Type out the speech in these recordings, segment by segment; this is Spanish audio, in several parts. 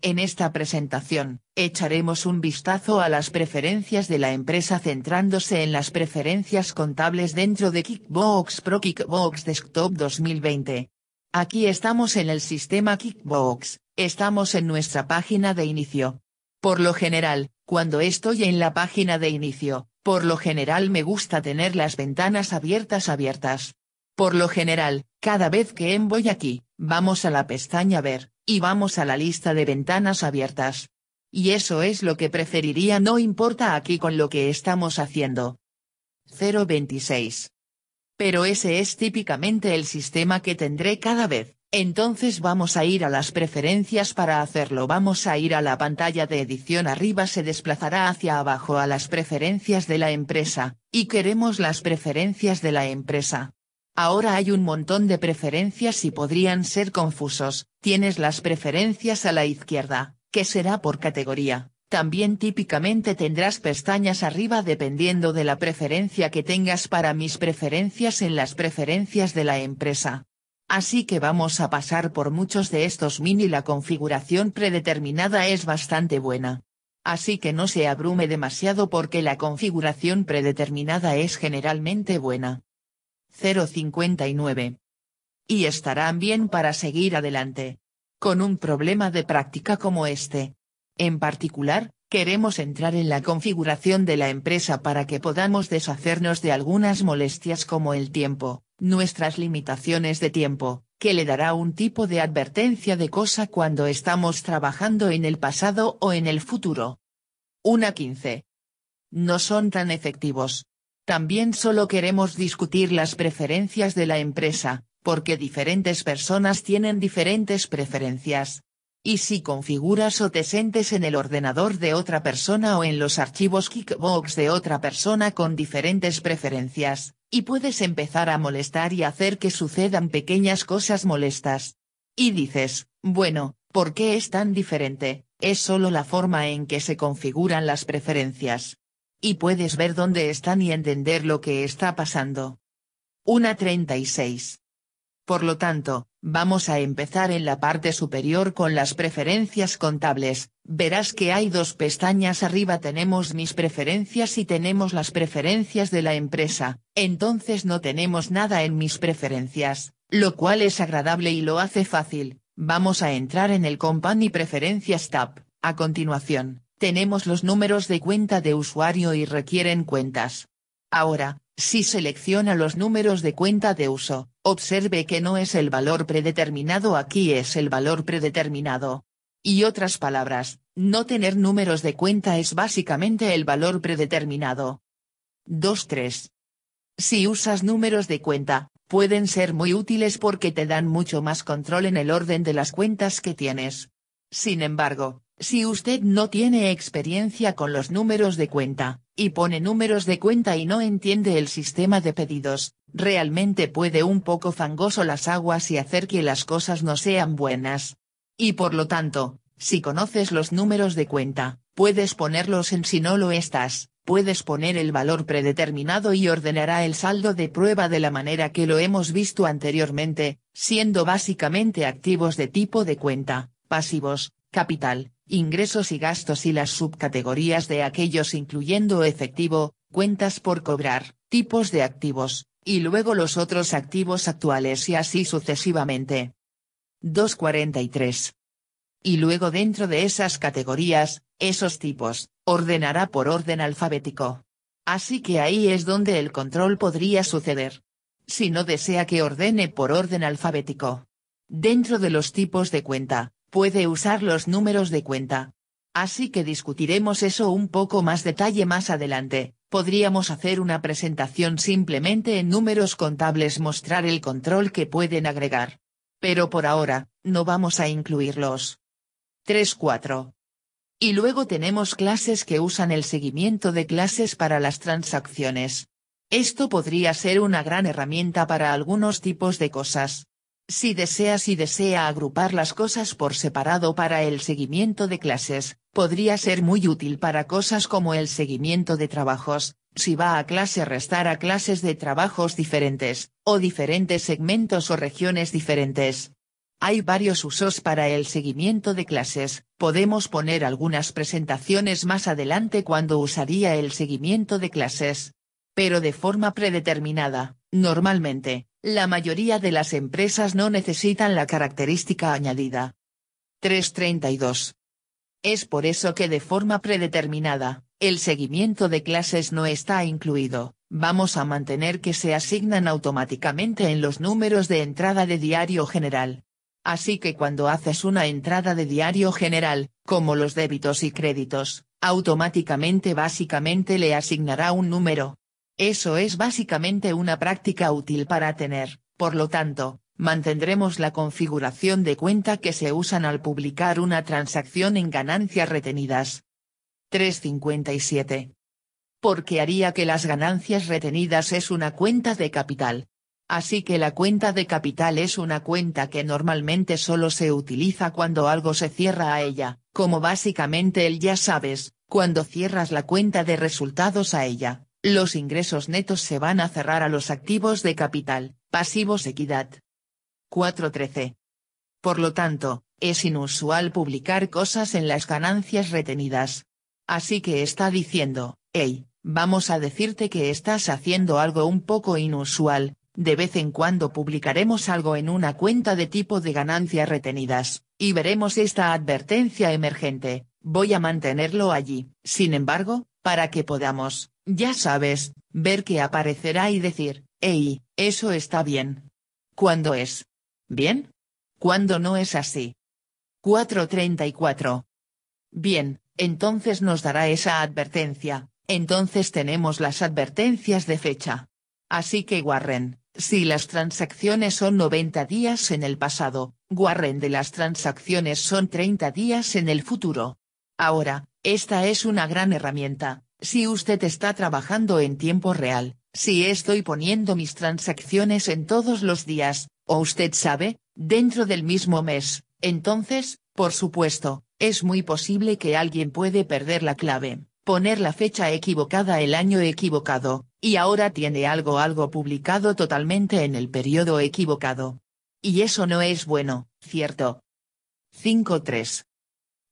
En esta presentación, echaremos un vistazo a las preferencias de la empresa centrándose en las preferencias contables dentro de Kickbox Pro Kickbox Desktop 2020. Aquí estamos en el sistema Kickbox, estamos en nuestra página de inicio. Por lo general, cuando estoy en la página de inicio, por lo general me gusta tener las ventanas abiertas abiertas. Por lo general, cada vez que voy aquí, vamos a la pestaña Ver, y vamos a la lista de ventanas abiertas. Y eso es lo que preferiría no importa aquí con lo que estamos haciendo. 026. Pero ese es típicamente el sistema que tendré cada vez, entonces vamos a ir a las preferencias para hacerlo vamos a ir a la pantalla de edición arriba se desplazará hacia abajo a las preferencias de la empresa, y queremos las preferencias de la empresa. Ahora hay un montón de preferencias y podrían ser confusos, tienes las preferencias a la izquierda, que será por categoría, también típicamente tendrás pestañas arriba dependiendo de la preferencia que tengas para mis preferencias en las preferencias de la empresa. Así que vamos a pasar por muchos de estos mini la configuración predeterminada es bastante buena. Así que no se abrume demasiado porque la configuración predeterminada es generalmente buena. 059. Y estarán bien para seguir adelante. Con un problema de práctica como este. En particular, queremos entrar en la configuración de la empresa para que podamos deshacernos de algunas molestias como el tiempo, nuestras limitaciones de tiempo, que le dará un tipo de advertencia de cosa cuando estamos trabajando en el pasado o en el futuro. 115. No son tan efectivos. También solo queremos discutir las preferencias de la empresa, porque diferentes personas tienen diferentes preferencias. Y si configuras o te sentes en el ordenador de otra persona o en los archivos Kickbox de otra persona con diferentes preferencias, y puedes empezar a molestar y hacer que sucedan pequeñas cosas molestas. Y dices, bueno, ¿por qué es tan diferente? Es solo la forma en que se configuran las preferencias y puedes ver dónde están y entender lo que está pasando. 1.36. Por lo tanto, vamos a empezar en la parte superior con las preferencias contables, verás que hay dos pestañas arriba tenemos mis preferencias y tenemos las preferencias de la empresa, entonces no tenemos nada en mis preferencias, lo cual es agradable y lo hace fácil, vamos a entrar en el Company Preferencias tab, a continuación tenemos los números de cuenta de usuario y requieren cuentas. Ahora, si selecciona los números de cuenta de uso, observe que no es el valor predeterminado aquí es el valor predeterminado. Y otras palabras, no tener números de cuenta es básicamente el valor predeterminado. 2.3. Si usas números de cuenta, pueden ser muy útiles porque te dan mucho más control en el orden de las cuentas que tienes. Sin embargo, si usted no tiene experiencia con los números de cuenta, y pone números de cuenta y no entiende el sistema de pedidos, realmente puede un poco fangoso las aguas y hacer que las cosas no sean buenas. Y por lo tanto, si conoces los números de cuenta, puedes ponerlos en si no lo estás, puedes poner el valor predeterminado y ordenará el saldo de prueba de la manera que lo hemos visto anteriormente, siendo básicamente activos de tipo de cuenta, pasivos, capital, ingresos y gastos y las subcategorías de aquellos incluyendo efectivo, cuentas por cobrar, tipos de activos, y luego los otros activos actuales y así sucesivamente. 243. Y luego dentro de esas categorías, esos tipos, ordenará por orden alfabético. Así que ahí es donde el control podría suceder. Si no desea que ordene por orden alfabético. Dentro de los tipos de cuenta, puede usar los números de cuenta. Así que discutiremos eso un poco más detalle más adelante, podríamos hacer una presentación simplemente en números contables mostrar el control que pueden agregar. Pero por ahora, no vamos a incluirlos. 3.4. Y luego tenemos clases que usan el seguimiento de clases para las transacciones. Esto podría ser una gran herramienta para algunos tipos de cosas, si desea si desea agrupar las cosas por separado para el seguimiento de clases, podría ser muy útil para cosas como el seguimiento de trabajos, si va a clase restar a clases de trabajos diferentes, o diferentes segmentos o regiones diferentes. Hay varios usos para el seguimiento de clases, podemos poner algunas presentaciones más adelante cuando usaría el seguimiento de clases. Pero de forma predeterminada, normalmente, la mayoría de las empresas no necesitan la característica añadida. 332. Es por eso que de forma predeterminada, el seguimiento de clases no está incluido. Vamos a mantener que se asignan automáticamente en los números de entrada de diario general. Así que cuando haces una entrada de diario general, como los débitos y créditos, automáticamente básicamente le asignará un número, eso es básicamente una práctica útil para tener, por lo tanto, mantendremos la configuración de cuenta que se usan al publicar una transacción en ganancias retenidas. 357. Porque haría que las ganancias retenidas es una cuenta de capital. Así que la cuenta de capital es una cuenta que normalmente solo se utiliza cuando algo se cierra a ella, como básicamente el ya sabes, cuando cierras la cuenta de resultados a ella, los ingresos netos se van a cerrar a los activos de capital, pasivos equidad. 4.13. Por lo tanto, es inusual publicar cosas en las ganancias retenidas. Así que está diciendo, hey, vamos a decirte que estás haciendo algo un poco inusual, de vez en cuando publicaremos algo en una cuenta de tipo de ganancias retenidas, y veremos esta advertencia emergente, voy a mantenerlo allí. Sin embargo, para que podamos, ya sabes, ver que aparecerá y decir, ¡Ey, eso está bien. ¿Cuándo es? ¿Bien? ¿Cuándo no es así? 434. Bien, entonces nos dará esa advertencia, entonces tenemos las advertencias de fecha. Así que Warren, si las transacciones son 90 días en el pasado, Warren de las transacciones son 30 días en el futuro. Ahora, esta es una gran herramienta, si usted está trabajando en tiempo real, si estoy poniendo mis transacciones en todos los días, o usted sabe, dentro del mismo mes, entonces, por supuesto, es muy posible que alguien puede perder la clave, poner la fecha equivocada el año equivocado, y ahora tiene algo algo publicado totalmente en el periodo equivocado. Y eso no es bueno, ¿cierto? 5.3.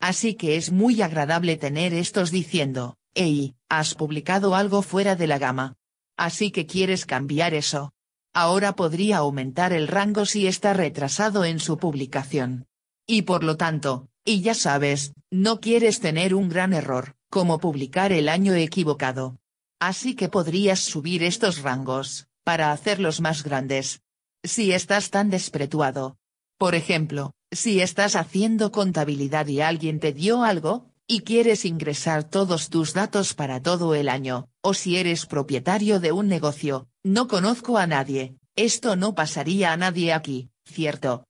Así que es muy agradable tener estos diciendo, hey, has publicado algo fuera de la gama. Así que quieres cambiar eso. Ahora podría aumentar el rango si está retrasado en su publicación. Y por lo tanto, y ya sabes, no quieres tener un gran error, como publicar el año equivocado. Así que podrías subir estos rangos, para hacerlos más grandes. Si estás tan despretuado. Por ejemplo, si estás haciendo contabilidad y alguien te dio algo, y quieres ingresar todos tus datos para todo el año, o si eres propietario de un negocio, no conozco a nadie, esto no pasaría a nadie aquí, ¿cierto?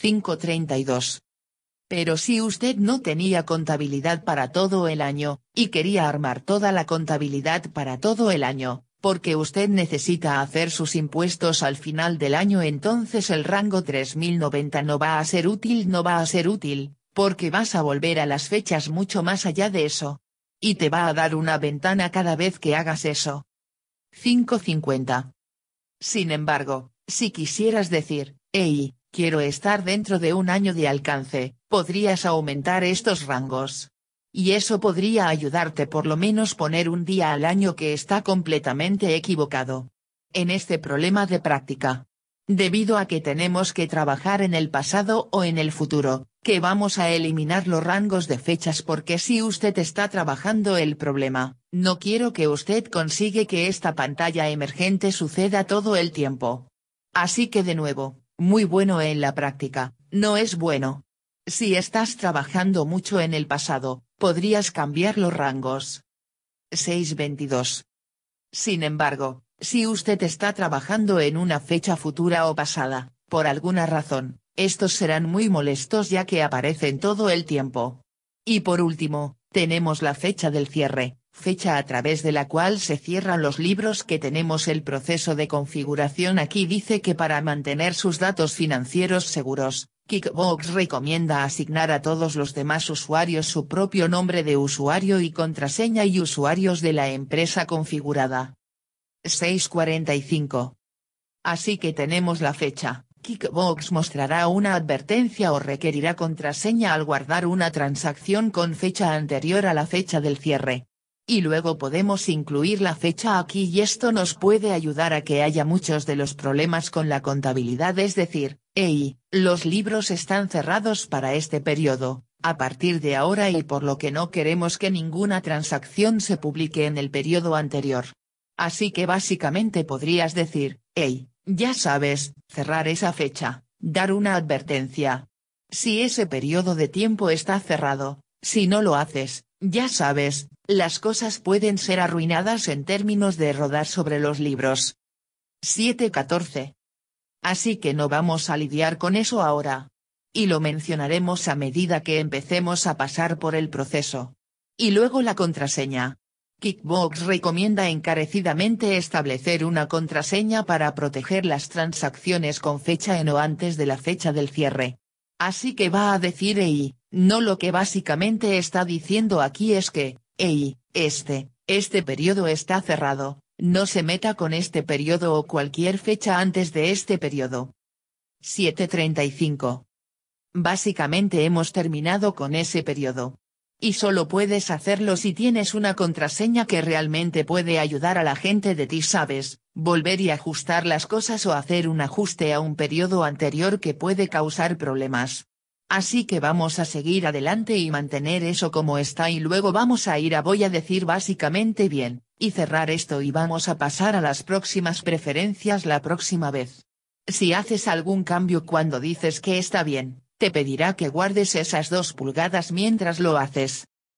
532. Pero si usted no tenía contabilidad para todo el año, y quería armar toda la contabilidad para todo el año, porque usted necesita hacer sus impuestos al final del año entonces el rango 3090 no va a ser útil, no va a ser útil, porque vas a volver a las fechas mucho más allá de eso. Y te va a dar una ventana cada vez que hagas eso. 550. Sin embargo, si quisieras decir, hey, quiero estar dentro de un año de alcance, podrías aumentar estos rangos y eso podría ayudarte por lo menos poner un día al año que está completamente equivocado. En este problema de práctica. Debido a que tenemos que trabajar en el pasado o en el futuro, que vamos a eliminar los rangos de fechas porque si usted está trabajando el problema, no quiero que usted consigue que esta pantalla emergente suceda todo el tiempo. Así que de nuevo, muy bueno en la práctica, no es bueno. Si estás trabajando mucho en el pasado, podrías cambiar los rangos. 622. Sin embargo, si usted está trabajando en una fecha futura o pasada, por alguna razón, estos serán muy molestos ya que aparecen todo el tiempo. Y por último, tenemos la fecha del cierre, fecha a través de la cual se cierran los libros que tenemos el proceso de configuración aquí dice que para mantener sus datos financieros seguros, Kickbox recomienda asignar a todos los demás usuarios su propio nombre de usuario y contraseña y usuarios de la empresa configurada. 645. Así que tenemos la fecha. Kickbox mostrará una advertencia o requerirá contraseña al guardar una transacción con fecha anterior a la fecha del cierre. Y luego podemos incluir la fecha aquí y esto nos puede ayudar a que haya muchos de los problemas con la contabilidad, es decir, Ey, los libros están cerrados para este periodo, a partir de ahora y por lo que no queremos que ninguna transacción se publique en el periodo anterior. Así que básicamente podrías decir, ey, ya sabes, cerrar esa fecha, dar una advertencia. Si ese periodo de tiempo está cerrado, si no lo haces, ya sabes, las cosas pueden ser arruinadas en términos de rodar sobre los libros. 714. Así que no vamos a lidiar con eso ahora. Y lo mencionaremos a medida que empecemos a pasar por el proceso. Y luego la contraseña. Kickbox recomienda encarecidamente establecer una contraseña para proteger las transacciones con fecha en o antes de la fecha del cierre. Así que va a decir EI, no lo que básicamente está diciendo aquí es que, EI, este, este periodo está cerrado, no se meta con este periodo o cualquier fecha antes de este periodo. 735. Básicamente hemos terminado con ese periodo. Y solo puedes hacerlo si tienes una contraseña que realmente puede ayudar a la gente de ti, sabes, volver y ajustar las cosas o hacer un ajuste a un periodo anterior que puede causar problemas. Así que vamos a seguir adelante y mantener eso como está y luego vamos a ir a voy a decir básicamente bien, y cerrar esto y vamos a pasar a las próximas preferencias la próxima vez. Si haces algún cambio cuando dices que está bien, te pedirá que guardes esas dos pulgadas mientras lo haces,